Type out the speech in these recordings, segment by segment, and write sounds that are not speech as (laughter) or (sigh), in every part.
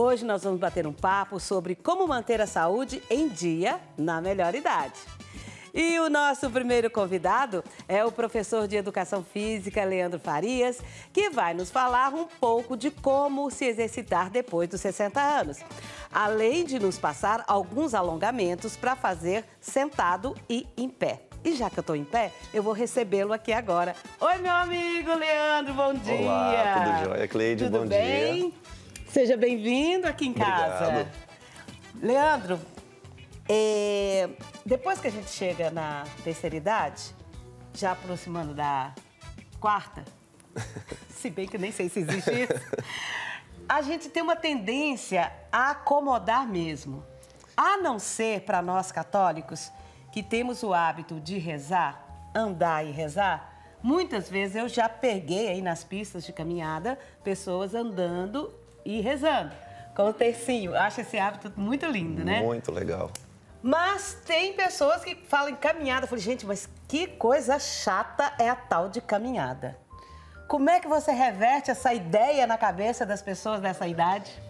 Hoje nós vamos bater um papo sobre como manter a saúde em dia na melhor idade. E o nosso primeiro convidado é o professor de Educação Física, Leandro Farias, que vai nos falar um pouco de como se exercitar depois dos 60 anos, além de nos passar alguns alongamentos para fazer sentado e em pé. E já que eu estou em pé, eu vou recebê-lo aqui agora. Oi, meu amigo Leandro, bom dia! Olá, tudo jóia, Cleide, tudo bom bem? dia! Seja bem-vindo aqui em casa. Obrigado. Leandro, é, depois que a gente chega na terceira idade, já aproximando da quarta, (laughs) se bem que nem sei se existe isso, a gente tem uma tendência a acomodar mesmo. A não ser para nós católicos que temos o hábito de rezar, andar e rezar, muitas vezes eu já peguei aí nas pistas de caminhada pessoas andando e rezando com o tercinho. Eu acho esse hábito muito lindo, né? Muito legal. Mas tem pessoas que falam em caminhada. Eu falei, gente, mas que coisa chata é a tal de caminhada. Como é que você reverte essa ideia na cabeça das pessoas dessa idade?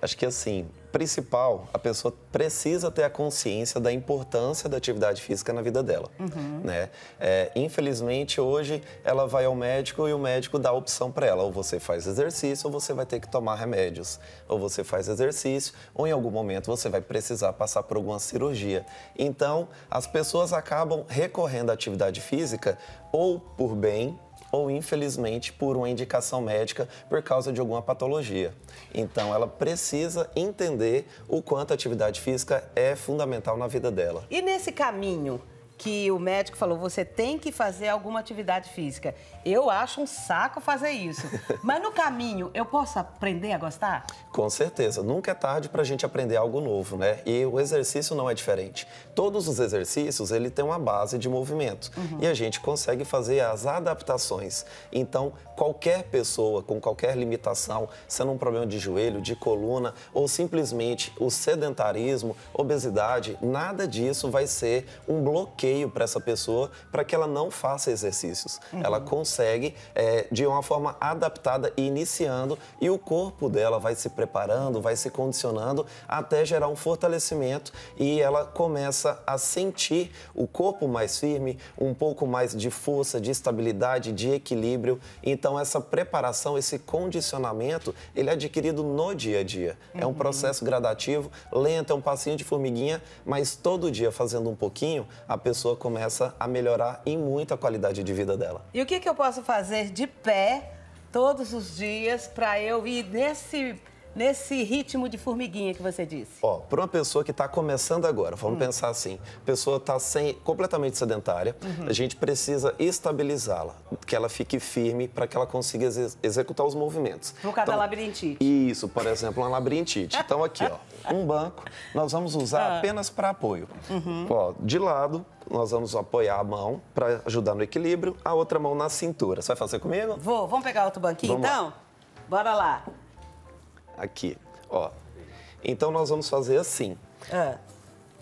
Acho que assim, principal, a pessoa precisa ter a consciência da importância da atividade física na vida dela. Uhum. Né? É, infelizmente, hoje, ela vai ao médico e o médico dá a opção para ela: ou você faz exercício, ou você vai ter que tomar remédios. Ou você faz exercício, ou em algum momento você vai precisar passar por alguma cirurgia. Então, as pessoas acabam recorrendo à atividade física ou por bem ou infelizmente por uma indicação médica por causa de alguma patologia. Então ela precisa entender o quanto a atividade física é fundamental na vida dela. E nesse caminho, que o médico falou, você tem que fazer alguma atividade física. Eu acho um saco fazer isso. (laughs) Mas no caminho, eu posso aprender a gostar? Com certeza. Nunca é tarde para a gente aprender algo novo, né? E o exercício não é diferente. Todos os exercícios, ele tem uma base de movimento. Uhum. E a gente consegue fazer as adaptações. Então, qualquer pessoa com qualquer limitação, sendo um problema de joelho, de coluna, ou simplesmente o sedentarismo, obesidade, nada disso vai ser um bloqueio bloqueio para essa pessoa para que ela não faça exercícios. Uhum. Ela consegue é, de uma forma adaptada e iniciando e o corpo dela vai se preparando, vai se condicionando até gerar um fortalecimento e ela começa a sentir o corpo mais firme, um pouco mais de força, de estabilidade, de equilíbrio. Então essa preparação, esse condicionamento, ele é adquirido no dia a dia. Uhum. É um uhum. processo gradativo, lento, é um passinho de formiguinha, mas todo dia fazendo um pouquinho, a pessoa pessoa começa a melhorar em muito a qualidade de vida dela. E o que, que eu posso fazer de pé todos os dias para eu ir nesse nesse ritmo de formiguinha que você disse? Ó, para uma pessoa que está começando agora, vamos hum. pensar assim, pessoa está completamente sedentária, uhum. a gente precisa estabilizá-la, que ela fique firme para que ela consiga ex executar os movimentos. No caso então, da labirintite. Isso, por exemplo, uma labirintite. Então aqui, ó, um banco, nós vamos usar ah. apenas para apoio. Uhum. Ó, de lado, nós vamos apoiar a mão para ajudar no equilíbrio, a outra mão na cintura. Você vai fazer comigo? Vou. Vamos pegar outro banquinho, vamos então? Lá. Bora lá. Aqui, ó. Então nós vamos fazer assim. É.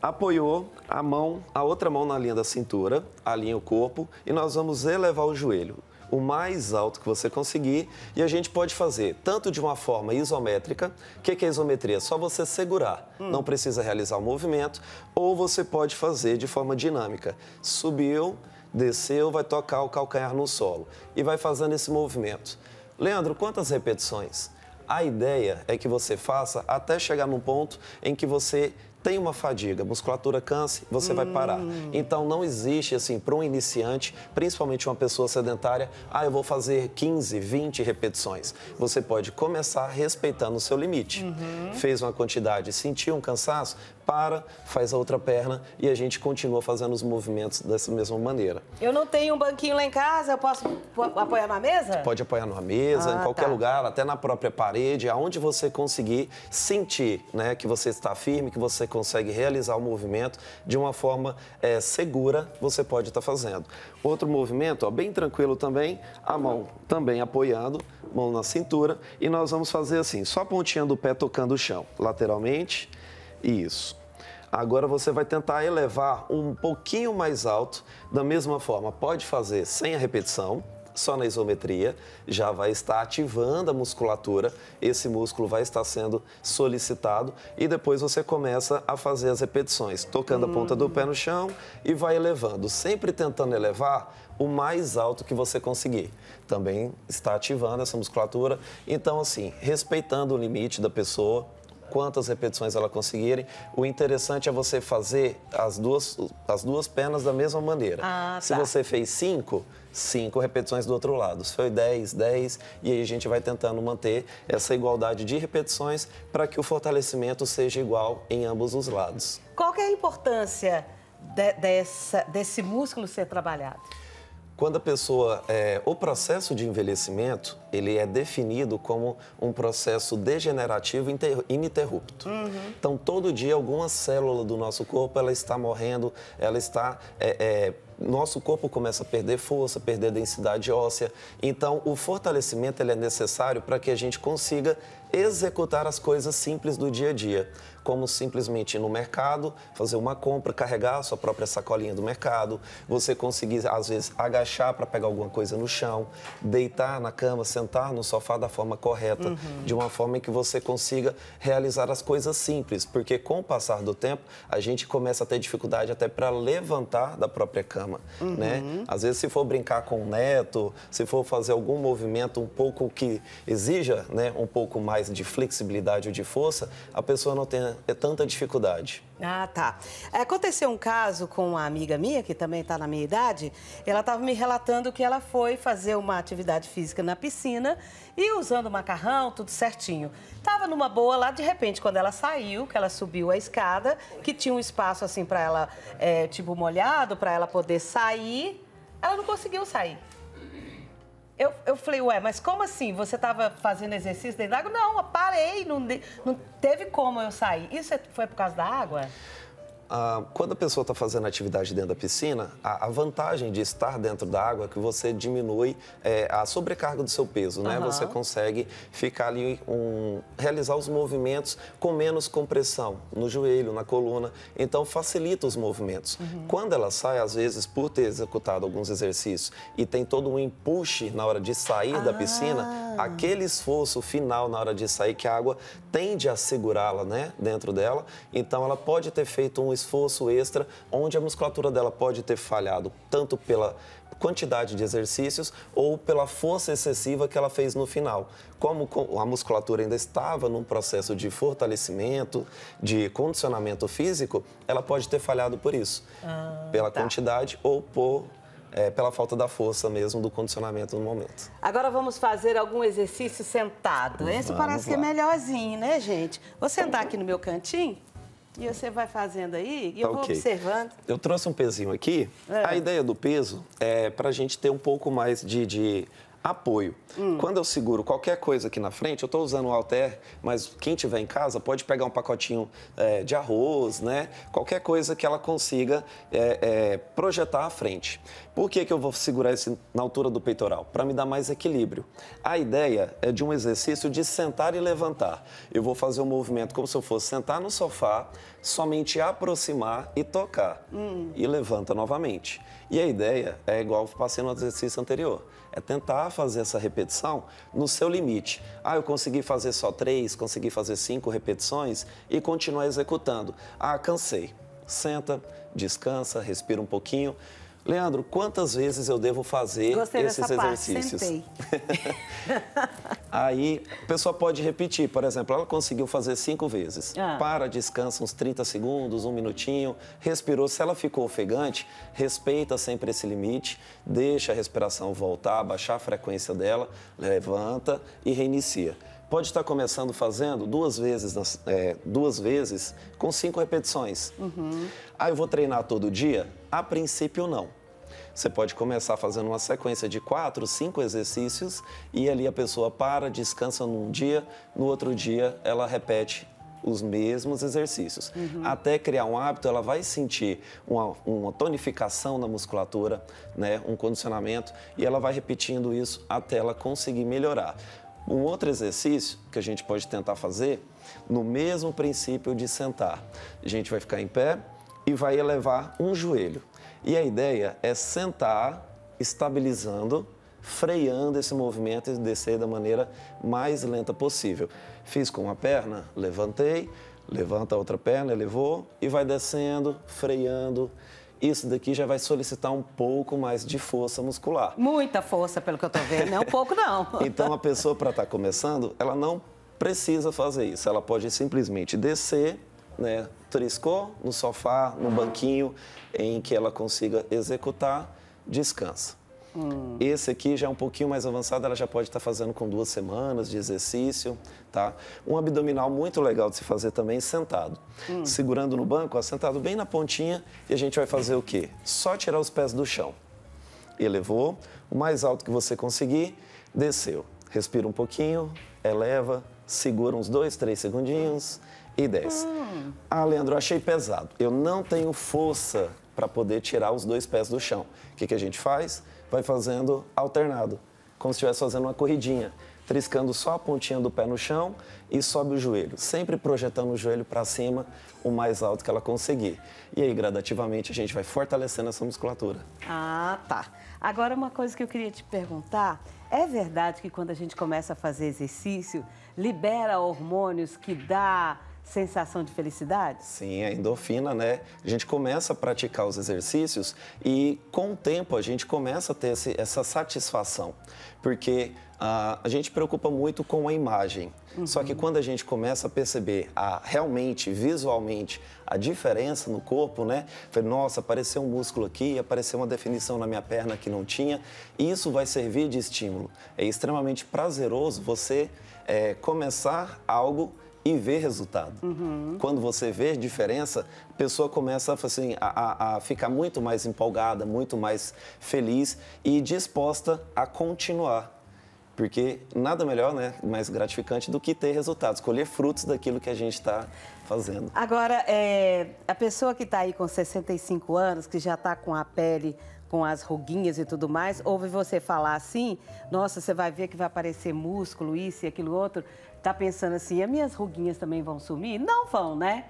Apoiou a mão, a outra mão na linha da cintura, alinha o corpo e nós vamos elevar o joelho o mais alto que você conseguir e a gente pode fazer tanto de uma forma isométrica, o que, que, é isometria? Só você segurar, hum. não precisa realizar o movimento, ou você pode fazer de forma dinâmica. Subiu, desceu, vai tocar o calcanhar no solo e vai fazendo esse movimento. Leandro, quantas repetições? a ideia é que você faça até chegar num ponto em que você tem uma fadiga, musculatura cansa, você hum. vai parar. Hum. Então não existe assim para um iniciante, principalmente uma pessoa sedentária, ah, eu vou fazer 15, 20 repetições. Você pode começar respeitando o seu limite. Uhum. Fez uma quantidade, sentiu um cansaço, para, faz a outra perna e a gente continua fazendo os movimentos dessa mesma maneira. Eu não tenho um banquinho lá em casa, eu posso apoiar na mesa? Pode apoiar na mesa, ah, em qualquer tá. lugar, até na própria parede, aonde você conseguir sentir, né, que você está firme, que você consegue realizar o movimento de uma forma é, segura, você pode estar tá fazendo. Outro movimento, ó, bem tranquilo também, a mão também apoiando, mão na cintura, e nós vamos fazer assim, só a pontinha do pé tocando o chão, lateralmente, isso. Agora você vai tentar elevar um pouquinho mais alto, da mesma forma, pode fazer sem a repetição, só na isometria, já vai estar ativando a musculatura, esse músculo vai estar sendo solicitado e depois você começa a fazer as repetições, tocando hum. a ponta do pé no chão e vai elevando, sempre tentando elevar o mais alto que você conseguir. Também está ativando essa musculatura. Então, assim, respeitando o limite da pessoa, quantas repetições ela conseguirem. O interessante é você fazer as duas, as duas pernas da mesma maneira. Ah, tá. Se você fez cinco, cinco repetições do outro lado. Se foi 10, 10, e aí a gente vai tentando manter essa igualdade de repetições para que o fortalecimento seja igual em ambos os lados. Qual é a importância de, dessa, desse músculo ser trabalhado? quando a pessoa é, o processo de envelhecimento ele é definido como um processo degenerativo ininterrupto. Uhum. Então todo dia alguma célula do nosso corpo ela está morrendo, ela está é, é nosso corpo começa a perder força, perder densidade óssea. Então, o fortalecimento ele é necessário para que a gente consiga executar as coisas simples do dia a dia, como simplesmente ir no mercado, fazer uma compra, carregar a sua própria sacolinha do mercado, você conseguir, às vezes, agachar para pegar alguma coisa no chão, deitar na cama, sentar no sofá da forma correta, uhum. de uma forma em que você consiga realizar as coisas simples, porque com o passar do tempo, a gente começa a ter dificuldade até para levantar da própria cama forma, uhum. né? Às vezes, se for brincar com o neto, se for fazer algum movimento um pouco que exija né, um pouco mais de flexibilidade ou de força, a pessoa não tem é tanta dificuldade. Ah, tá. Aconteceu um caso com uma amiga minha, que também está na minha idade. Ela estava me relatando que ela foi fazer uma atividade física na piscina e usando macarrão, tudo certinho. Estava numa boa lá, de repente, quando ela saiu, que ela subiu a escada, que tinha um espaço assim para ela, é, tipo molhado, para ela poder sair, ela não conseguiu sair eu, eu falei, ué, mas como assim? Você estava fazendo exercício dentro da água? Não, eu parei, não, não teve como eu sair. Isso é, foi por causa da água? quando a pessoa está fazendo atividade dentro da piscina, a, a, vantagem de estar dentro da água é que você diminui é, a sobrecarga do seu peso, né? Uhum. Você consegue ficar ali, um, realizar os movimentos com menos compressão no joelho, na coluna. Então, facilita os movimentos. Uhum. Quando ela sai, às vezes, por ter executado alguns exercícios e tem todo um empuxe na hora de sair ah. da piscina, ah. aquele esforço final na hora de sair, que a água tende a segurá-la, né? Dentro dela. Então, ela pode ter feito um esforço extra, onde a musculatura dela pode ter falhado, tanto pela quantidade de exercícios ou pela força excessiva que ela fez no final. Como a musculatura ainda estava num processo de fortalecimento, de condicionamento físico, ela pode ter falhado por isso, ah, pela tá. quantidade ou por é, pela falta da força mesmo do condicionamento no momento. Agora vamos fazer algum exercício sentado. Esse vamos parece lá. que é melhorzinho, né, gente? Vou sentar aqui no meu cantinho e você vai fazendo aí e tá eu vou okay. observando. Eu trouxe um pezinho aqui. É. A ideia do peso é para a gente ter um pouco mais de, de apoio. Hum. Quando eu seguro qualquer coisa aqui na frente, eu estou usando o halter, mas quem tiver em casa pode pegar um pacotinho é, de arroz, né? Qualquer coisa que ela consiga é, é, projetar à frente. Por que, que eu vou segurar esse na altura do peitoral? Para me dar mais equilíbrio. A ideia é de um exercício de sentar e levantar. Eu vou fazer um movimento como se eu fosse sentar no sofá, somente aproximar e tocar. Hum. E levanta novamente. E a ideia é igual passei no exercício anterior é tentar fazer essa repetição no seu limite. Ah, eu consegui fazer só três, consegui fazer cinco repetições e continuar executando. Ah, cansei. Senta, descansa, respira um pouquinho. Leandro, quantas vezes eu devo fazer Gostei esses exercícios? Parte, (laughs) Aí a pessoa pode repetir, por exemplo, ela conseguiu fazer cinco vezes. Ah. Para, descansa uns 30 segundos, um minutinho, respirou. Se ela ficou ofegante, respeita sempre esse limite, deixa a respiração voltar, baixar a frequência dela, levanta e reinicia pode estar começando fazendo duas vezes, é, duas vezes com cinco repetições. Uhum. Ah, eu vou treinar todo dia? A princípio, não. Você pode começar fazendo uma sequência de quatro, cinco exercícios e ali a pessoa para, descansa num dia, no outro dia ela repete os mesmos exercícios. Uhum. Até criar um hábito, ela vai sentir uma, uma, tonificação na musculatura, né, um condicionamento, e ela vai repetindo isso até ela conseguir melhorar. Um outro exercício que a gente pode tentar fazer, no mesmo princípio de sentar, a gente vai ficar em pé e vai elevar um joelho. E a ideia é sentar, estabilizando, freando esse movimento e descer da maneira mais lenta possível. Fiz com uma perna, levantei, levanta a outra perna, elevou e vai descendo, freando. Isso daqui já vai solicitar um pouco mais de força muscular. Muita força, pelo que eu estou vendo, não um (laughs) pouco não. então a pessoa para estar tá começando, ela não precisa fazer isso. Ela pode simplesmente descer, né, triscou no sofá, no banquinho, em que ela consiga executar, descansa. Hum. Esse aqui já é um pouquinho mais avançado, ela já pode estar tá fazendo com duas semanas de exercício, tá? Um abdominal muito legal de se fazer também sentado. Hum. Segurando no banco, ó, sentado bem na pontinha e a gente vai fazer o quê? Só tirar os pés do chão. Elevou, o mais alto que você conseguir, desceu. Respira um pouquinho, eleva, segura uns dois, três segundinhos. Hum e Hum. Ah, Leandro, achei pesado. Eu não tenho força para poder tirar os dois pés do chão. O que, que a gente faz? Vai fazendo alternado, como se estivesse fazendo uma corridinha triscando só a pontinha do pé no chão e sobe o joelho, sempre projetando o joelho para cima o mais alto que ela conseguir. E aí, gradativamente, a gente vai fortalecendo essa musculatura. Ah, tá. Agora, uma coisa que eu queria te perguntar: é verdade que quando a gente começa a fazer exercício, libera hormônios que dá sensação de felicidade? Sim, a endorfina, né? A gente começa a praticar os exercícios e com o tempo a gente começa a ter esse, essa satisfação, porque ah, a gente preocupa muito com a imagem. Uhum. Só que uhum. quando a gente começa a perceber a, realmente, visualmente, a diferença no corpo, né? Foi nossa, apareceu um músculo aqui, apareceu uma definição na minha perna que não tinha. Isso vai servir de estímulo. É extremamente prazeroso você é, começar algo e ver resultado. Uhum. Quando você vê diferença, a pessoa começa assim, a, a, a, ficar muito mais empolgada, muito mais feliz e disposta a continuar. Porque nada melhor, né, mais gratificante do que ter resultados, colher frutos daquilo que a gente está fazendo. Agora, é, a pessoa que está aí com 65 anos, que já está com a pele com as ruguinhas e tudo mais, ouve você falar assim, nossa, você vai ver que vai aparecer músculo, isso e aquilo outro, tá pensando assim, as minhas ruguinhas também vão sumir? Não vão, né?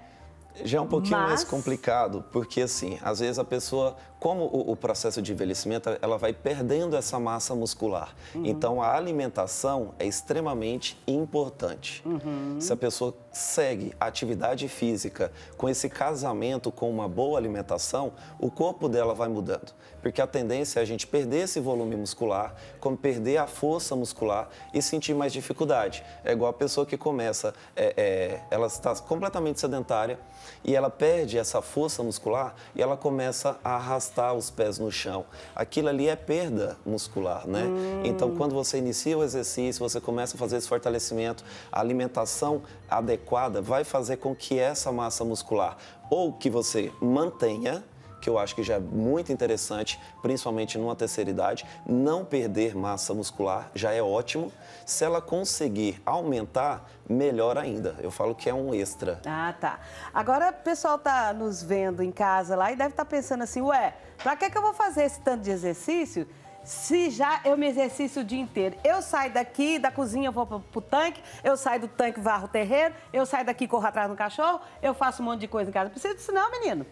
Já é um pouquinho Mas... mais complicado, porque assim, às vezes a pessoa como o, o, processo de envelhecimento, ela vai perdendo essa massa muscular. Uhum. Então, a alimentação é extremamente importante. Uhum. Se a pessoa segue a atividade física com esse casamento com uma boa alimentação, o corpo dela vai mudando. Porque a tendência é a gente perder esse volume muscular, como perder a força muscular e sentir mais dificuldade. É igual a pessoa que começa, é, é, ela está completamente sedentária e ela perde essa força muscular e ela começa a arrastar encostar os pés no chão. Aquilo ali é perda muscular, né? Hum. Então, quando você inicia o exercício, você começa a fazer esse fortalecimento, a alimentação adequada vai fazer com que essa massa muscular ou que você mantenha que eu acho que já é muito interessante, principalmente numa terceira idade. Não perder massa muscular já é ótimo. Se ela conseguir aumentar, melhor ainda. Eu falo que é um extra. Ah, tá. Agora o pessoal tá nos vendo em casa lá e deve estar tá pensando assim, ué, pra que, que eu vou fazer esse tanto de exercício? se já eu me exercício o dia inteiro. Eu saio daqui, da cozinha vou pro, pro tanque, eu saio do tanque, varro o terreiro, eu saio daqui, corro atrás do cachorro, eu faço um monte de coisa em casa. Precisa disso não, menino?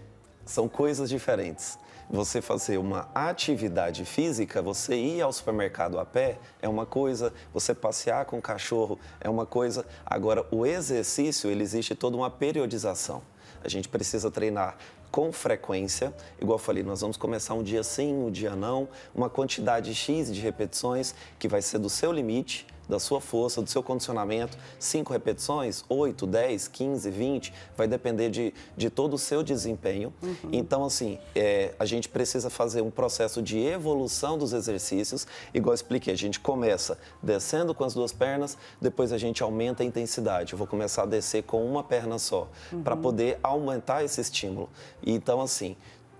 são coisas diferentes. Você fazer uma atividade física, você ir ao supermercado a pé é uma coisa, você passear com o cachorro é uma coisa. Agora, o exercício, ele existe toda uma periodização. A gente precisa treinar com frequência, igual eu falei, nós vamos começar um dia sim, um dia não, uma quantidade X de repetições que vai ser do seu limite da sua força, do seu condicionamento. 5 repetições, 8, 10, 15, 20, vai depender de, de todo o seu desempenho. Uhum. Então, assim, é, a gente precisa fazer um processo de evolução dos exercícios, igual eu expliquei, a gente começa descendo com as duas pernas, depois a gente aumenta a intensidade. Eu vou começar a descer com uma perna só, uhum. para poder aumentar esse estímulo. Então, assim,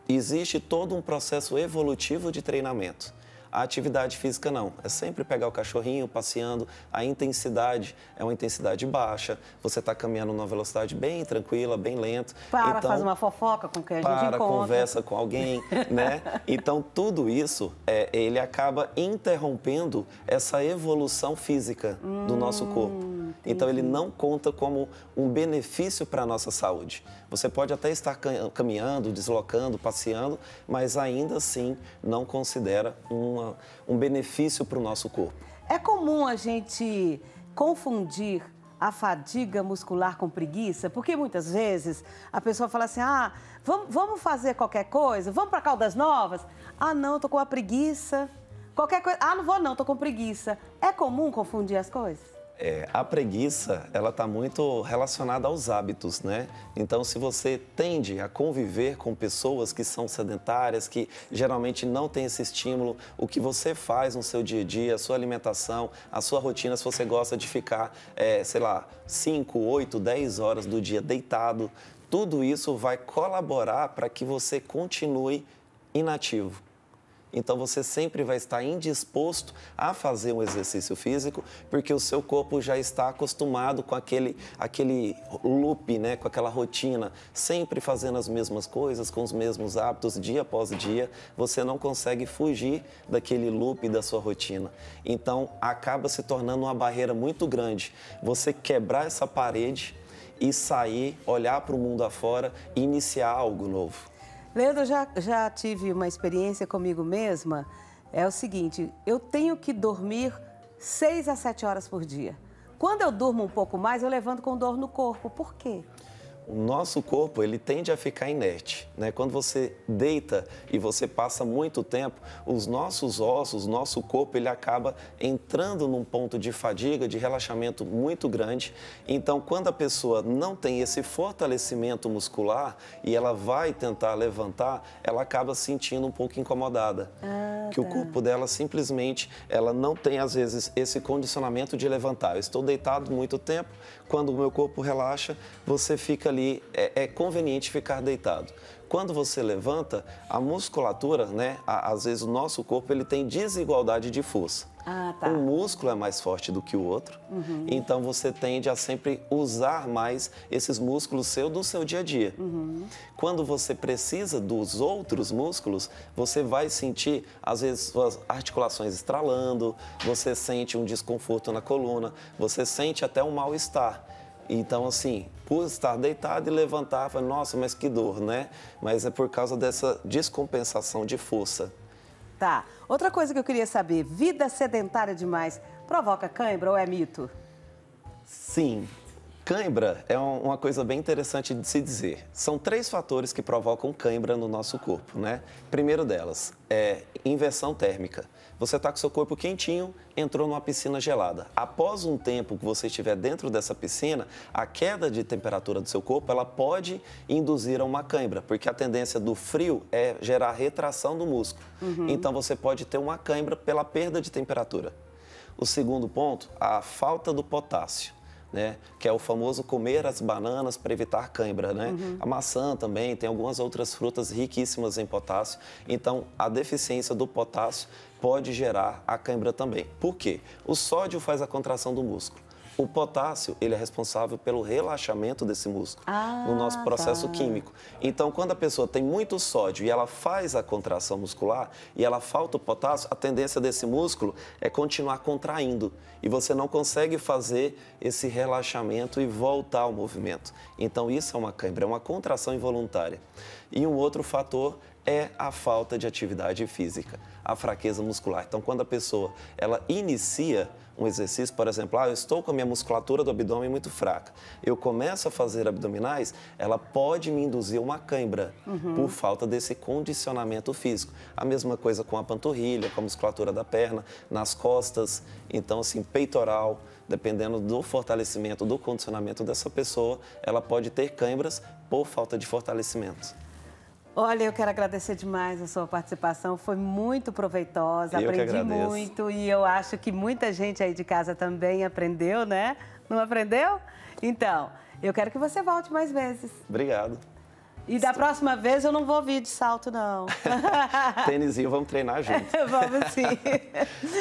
existe todo um processo evolutivo de treinamento a atividade física não. É sempre pegar o cachorrinho passeando. A intensidade é uma intensidade baixa. Você está caminhando numa velocidade bem tranquila, bem lento. Para, então, faz uma fofoca com quem a gente para, encontra. Para, conversa com alguém, (laughs) né? Então, tudo isso, é, ele acaba interrompendo essa evolução física hum. do nosso hum. corpo. Então, ele uhum. não conta como um benefício para a nossa saúde. Você pode até estar caminhando, deslocando, passeando, mas ainda assim não considera uma, um benefício para o nosso corpo. É comum a gente confundir a fadiga muscular com preguiça? Porque muitas vezes a pessoa fala assim: ah, vamos, vamos fazer qualquer coisa, vamos para Caldas Novas? Ah, não, tô com a preguiça. Qualquer coisa. Ah, não vou não, tô com preguiça. É comum confundir as coisas? É, a preguiça, ela está muito relacionada aos hábitos, né? Então, se você tende a conviver com pessoas que são sedentárias, que geralmente não têm esse estímulo, o que você faz no seu dia a dia, a sua alimentação, a sua rotina, se você gosta de ficar, é, sei lá, 5, 8, 10 horas do dia deitado, tudo isso vai colaborar para que você continue inativo. Então você sempre vai estar indisposto a fazer um exercício físico, porque o seu corpo já está acostumado com aquele, aquele loop, né? com aquela rotina, sempre fazendo as mesmas coisas, com os mesmos hábitos, dia após dia, você não consegue fugir daquele loop da sua rotina. Então acaba se tornando uma barreira muito grande. Você quebrar essa parede e sair, olhar para o mundo afora e iniciar algo novo. Leandro, já, já tive uma experiência comigo mesma. É o seguinte, eu tenho que dormir 6 a 7 horas por dia. Quando eu durmo um pouco mais, eu levanto com dor no corpo. Por quê? o nosso corpo ele tende a ficar inerte. Né? Quando você deita e você passa muito tempo, os nossos ossos, nosso corpo, ele acaba entrando num ponto de fadiga, de relaxamento muito grande. Então, quando a pessoa não tem esse fortalecimento muscular e ela vai tentar levantar, ela acaba se sentindo um pouco incomodada. Ah, que tá. o corpo dela simplesmente, ela não tem às vezes esse condicionamento de levantar. Eu estou deitado muito tempo, quando o meu corpo relaxa, você fica ali é, é conveniente ficar deitado quando você levanta, a musculatura, né? às vezes o nosso corpo ele tem desigualdade de força. Ah, tá. Um músculo é mais forte do que o outro, uhum. então você tende a sempre usar mais esses músculos seu do seu dia a dia. Uhum. Quando você precisa dos outros músculos, você vai sentir, às vezes, suas articulações estralando, você sente um desconforto na coluna, você sente até um mal-estar. Então, assim, por estar deitado e levantar, falei, nossa, mas que dor, né? Mas é por causa dessa descompensação de força. Tá. Outra coisa que eu queria saber: vida sedentária demais provoca cãibra ou é mito? Sim, Cãibra é uma coisa bem interessante de se dizer. São três fatores que provocam cãibra no nosso corpo, né? Primeiro delas é inversão térmica. Você está com seu corpo quentinho, entrou numa piscina gelada. Após um tempo que você estiver dentro dessa piscina, a queda de temperatura do seu corpo ela pode induzir a uma cãibra, porque a tendência do frio é gerar retração do músculo. Uhum. Então você pode ter uma cãibra pela perda de temperatura. O segundo ponto, a falta do potássio né? Que é o famoso comer as bananas para evitar cãibra, né? Uhum. A maçã também tem algumas outras frutas riquíssimas em potássio. Então, a deficiência do potássio pode gerar a cãibra também. Por quê? O sódio faz a contração do músculo. O potássio, ele é responsável pelo relaxamento desse músculo ah, no nosso processo tá. químico. Então, quando a pessoa tem muito sódio e ela faz a contração muscular e ela falta o potássio, a tendência desse músculo é continuar contraindo e você não consegue fazer esse relaxamento e voltar ao movimento. Então, isso é uma câimbra, é uma contração involuntária. E um outro fator é a falta de atividade física, a fraqueza muscular. Então, quando a pessoa ela inicia um exercício, por exemplo, ah, eu estou com a minha musculatura do abdômen muito fraca. Eu começo a fazer abdominais, ela pode me induzir uma cãibra uhum. por falta desse condicionamento físico. A mesma coisa com a panturrilha, com a musculatura da perna, nas costas, então assim, peitoral, dependendo do fortalecimento, do condicionamento dessa pessoa, ela pode ter cãibras por falta de fortalecimento. Olha, eu quero agradecer demais a sua participação, foi muito proveitosa, eu aprendi muito e eu acho que muita gente aí de casa também aprendeu, né? Não aprendeu? Então, eu quero que você volte mais vezes. Obrigado. E da próxima vez eu não vou vir de salto, não. (laughs) Tênisinho, vamos treinar (laughs) junto. vamos sim.